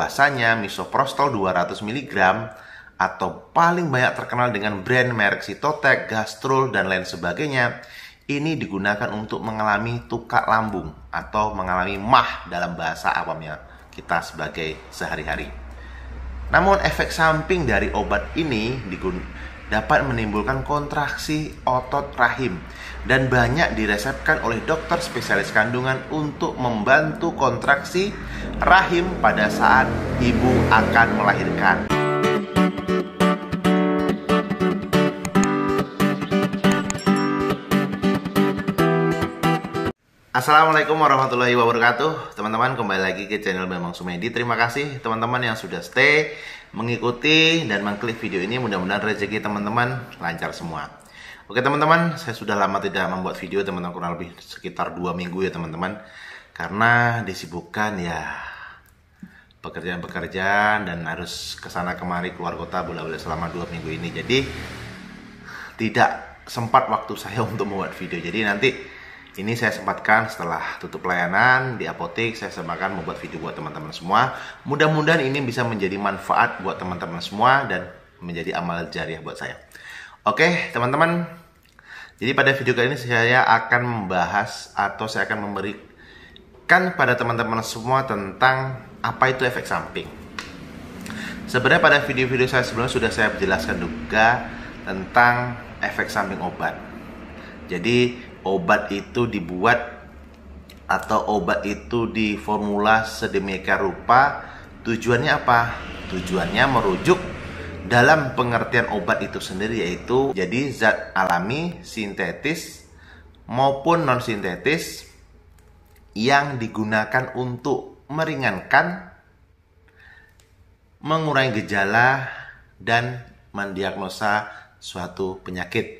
puasanya misoprostol 200 mg atau paling banyak terkenal dengan brand merek Sitotec, Gastrol, dan lain sebagainya, ini digunakan untuk mengalami tukak lambung atau mengalami mah dalam bahasa awamnya kita sebagai sehari-hari. Namun efek samping dari obat ini digunakan dapat menimbulkan kontraksi otot rahim dan banyak diresepkan oleh dokter spesialis kandungan untuk membantu kontraksi rahim pada saat ibu akan melahirkan. Assalamualaikum warahmatullahi wabarakatuh Teman-teman kembali lagi ke channel Bambang Sumedi Terima kasih teman-teman yang sudah stay Mengikuti dan mengklik video ini Mudah-mudahan rezeki teman-teman lancar semua Oke teman-teman Saya sudah lama tidak membuat video teman-teman Kurang lebih sekitar 2 minggu ya teman-teman Karena disibukkan ya Pekerjaan-pekerjaan Dan harus kesana kemari keluar kota bola boleh selama 2 minggu ini Jadi tidak sempat waktu saya untuk membuat video Jadi nanti ini saya sempatkan setelah tutup layanan di apotek, saya sempatkan membuat video buat teman-teman semua. Mudah-mudahan ini bisa menjadi manfaat buat teman-teman semua dan menjadi amal jariah buat saya. Oke, teman-teman. Jadi pada video kali ini saya akan membahas atau saya akan memberikan pada teman-teman semua tentang apa itu efek samping. Sebenarnya pada video-video saya sebelumnya sudah saya jelaskan juga tentang efek samping obat. Jadi obat itu dibuat atau obat itu diformula sedemikian rupa tujuannya apa? Tujuannya merujuk dalam pengertian obat itu sendiri yaitu jadi zat alami, sintetis maupun non sintetis yang digunakan untuk meringankan mengurangi gejala dan mendiagnosa suatu penyakit.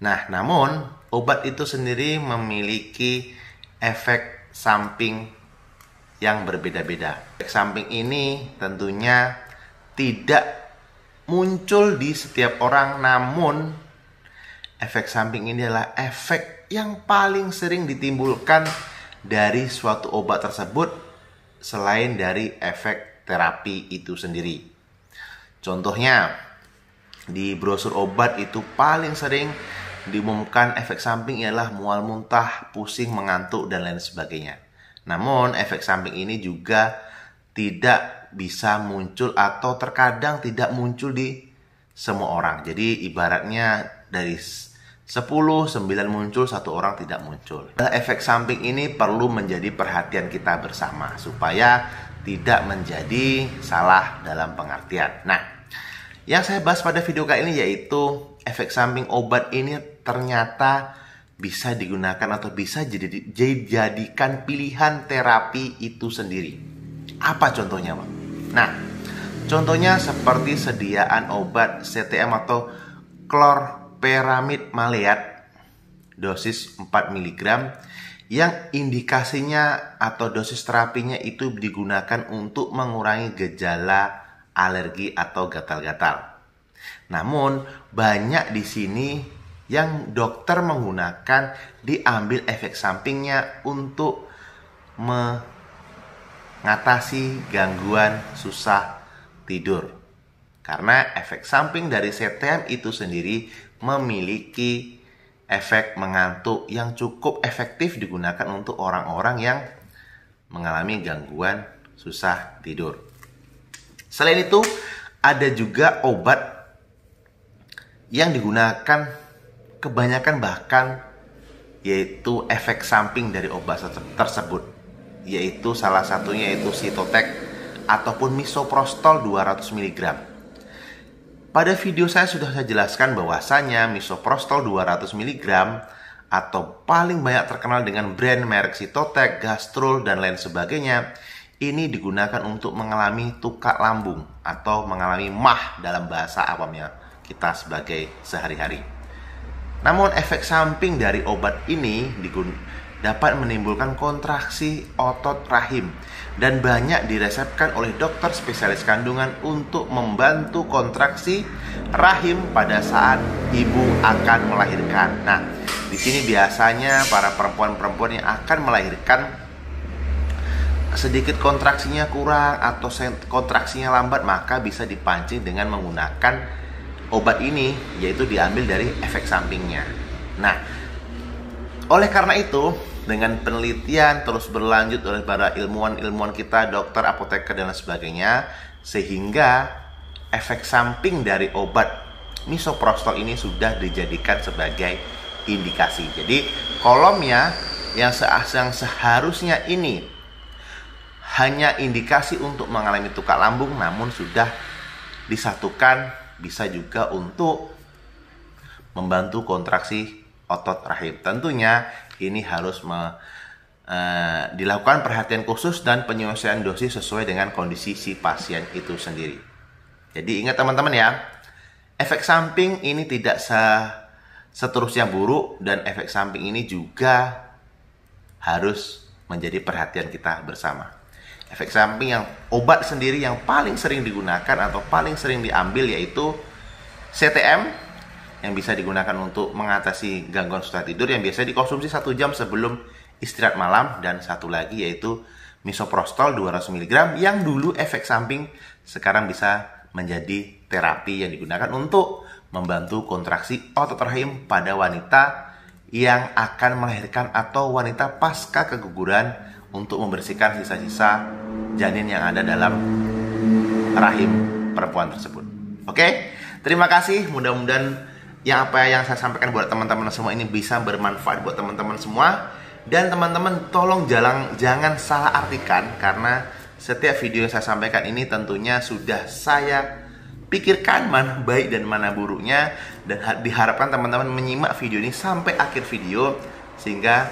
Nah, namun obat itu sendiri memiliki efek samping yang berbeda-beda. Efek samping ini tentunya tidak muncul di setiap orang, namun efek samping ini adalah efek yang paling sering ditimbulkan dari suatu obat tersebut selain dari efek terapi itu sendiri. Contohnya, di brosur obat itu paling sering Diumumkan efek samping ialah mual muntah, pusing, mengantuk, dan lain sebagainya. Namun, efek samping ini juga tidak bisa muncul atau terkadang tidak muncul di semua orang. Jadi, ibaratnya dari 10, 9 muncul, satu orang tidak muncul. Efek samping ini perlu menjadi perhatian kita bersama supaya tidak menjadi salah dalam pengertian. Nah, yang saya bahas pada video kali ini yaitu efek samping obat ini ternyata bisa digunakan atau bisa dijadikan pilihan terapi itu sendiri. Apa contohnya, Pak? Nah, contohnya seperti sediaan obat CTM atau klorperamid maleat dosis 4 mg yang indikasinya atau dosis terapinya itu digunakan untuk mengurangi gejala alergi atau gatal-gatal. Namun, banyak di sini yang dokter menggunakan diambil efek sampingnya untuk mengatasi gangguan susah tidur. Karena efek samping dari CTM itu sendiri memiliki efek mengantuk yang cukup efektif digunakan untuk orang-orang yang mengalami gangguan susah tidur. Selain itu, ada juga obat yang digunakan kebanyakan bahkan yaitu efek samping dari obat tersebut yaitu salah satunya yaitu Sitotek ataupun misoprostol 200 mg. Pada video saya sudah saya jelaskan bahwasanya misoprostol 200 mg atau paling banyak terkenal dengan brand merek Sitotek, Gastrol dan lain sebagainya ini digunakan untuk mengalami tukak lambung atau mengalami mah dalam bahasa awamnya kita sebagai sehari-hari. Namun efek samping dari obat ini dapat menimbulkan kontraksi otot rahim dan banyak diresepkan oleh dokter spesialis kandungan untuk membantu kontraksi rahim pada saat ibu akan melahirkan. Nah, di sini biasanya para perempuan-perempuan yang akan melahirkan sedikit kontraksinya kurang atau kontraksinya lambat maka bisa dipancing dengan menggunakan obat ini yaitu diambil dari efek sampingnya. Nah, oleh karena itu dengan penelitian terus berlanjut oleh para ilmuwan-ilmuwan kita, dokter, apoteker dan lain sebagainya sehingga efek samping dari obat misoprostol ini sudah dijadikan sebagai indikasi. Jadi kolomnya yang, seharusnya ini hanya indikasi untuk mengalami tukak lambung namun sudah disatukan bisa juga untuk membantu kontraksi otot rahim. Tentunya ini harus me, e, dilakukan perhatian khusus dan penyesuaian dosis sesuai dengan kondisi si pasien itu sendiri. Jadi ingat teman-teman ya, efek samping ini tidak se, seterusnya buruk dan efek samping ini juga harus menjadi perhatian kita bersama efek samping yang obat sendiri yang paling sering digunakan atau paling sering diambil yaitu CTM yang bisa digunakan untuk mengatasi gangguan susah tidur yang biasanya dikonsumsi satu jam sebelum istirahat malam dan satu lagi yaitu misoprostol 200 mg yang dulu efek samping sekarang bisa menjadi terapi yang digunakan untuk membantu kontraksi otot rahim pada wanita yang akan melahirkan atau wanita pasca keguguran untuk membersihkan sisa-sisa janin yang ada dalam rahim perempuan tersebut. Oke, terima kasih. Mudah-mudahan yang apa yang saya sampaikan buat teman-teman semua ini bisa bermanfaat buat teman-teman semua. Dan teman-teman tolong jalan, jangan salah artikan karena setiap video yang saya sampaikan ini tentunya sudah saya pikirkan mana baik dan mana buruknya dan diharapkan teman-teman menyimak video ini sampai akhir video sehingga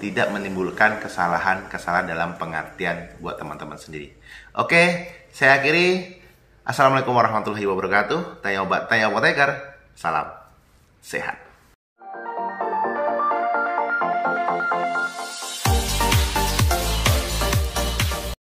tidak menimbulkan kesalahan-kesalahan dalam pengertian buat teman-teman sendiri. Oke, saya akhiri. Assalamualaikum warahmatullahi wabarakatuh. Tanya obat, tanya apoteker. Salam sehat.